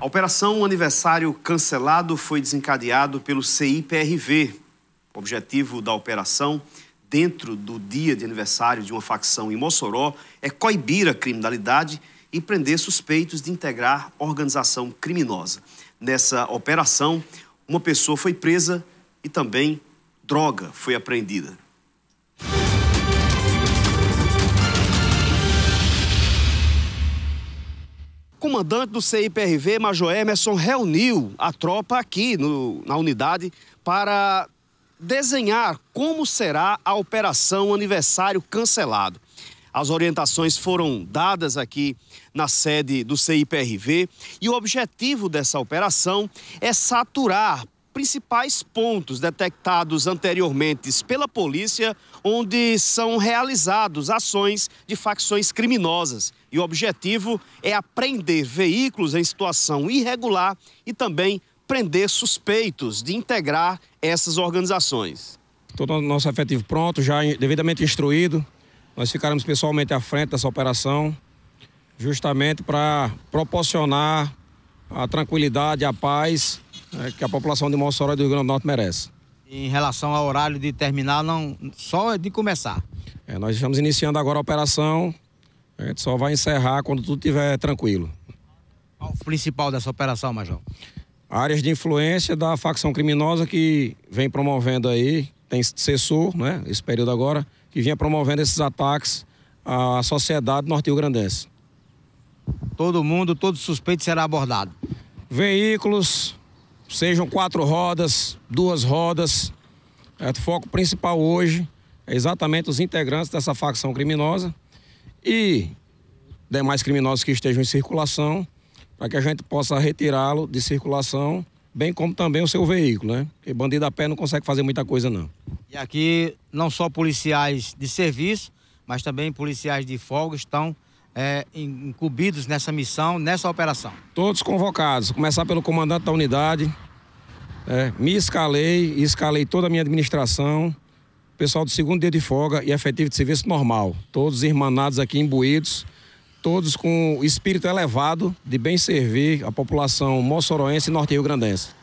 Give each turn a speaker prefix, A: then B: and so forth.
A: A operação Aniversário Cancelado foi desencadeado pelo CIPRV. O objetivo da operação, dentro do dia de aniversário de uma facção em Mossoró, é coibir a criminalidade e prender suspeitos de integrar organização criminosa. Nessa operação, uma pessoa foi presa e também droga foi apreendida. comandante do CIPRV, Major Emerson, reuniu a tropa aqui no, na unidade para desenhar como será a operação aniversário cancelado. As orientações foram dadas aqui na sede do CIPRV e o objetivo dessa operação é saturar principais pontos detectados anteriormente pela polícia, onde são realizadas ações de facções criminosas e o objetivo é apreender veículos em situação irregular e também prender suspeitos de integrar essas
B: organizações. Todo o nosso efetivo pronto, já devidamente instruído. Nós ficaremos pessoalmente à frente dessa operação, justamente para proporcionar a tranquilidade, a paz né, que a população de Mossoró e do Rio Grande do Norte merece. Em relação ao horário de terminar, não só de começar. É, nós estamos iniciando agora a operação a gente só vai encerrar quando tudo estiver tranquilo. Qual o principal dessa operação, Major? Áreas de influência da facção criminosa que vem promovendo aí, tem cessou, né, esse período agora, que vinha promovendo esses ataques à sociedade norte-grandense. Todo mundo, todo suspeito será abordado. Veículos, sejam quatro rodas, duas rodas. É, o foco principal hoje é exatamente os integrantes dessa facção criminosa e demais criminosos que estejam em circulação, para que a gente possa retirá-lo de circulação, bem como também o seu veículo, né? Porque bandido a pé não consegue fazer muita coisa, não. E aqui, não só policiais de serviço, mas também policiais de folga estão é, incumbidos nessa missão, nessa operação? Todos convocados, começar pelo comandante da unidade. É, me escalei, escalei toda a minha administração, pessoal do segundo dia de folga e efetivo de serviço normal. Todos irmanados aqui imbuídos, todos com espírito elevado de bem servir a população moçoroense e norte-rio-grandense.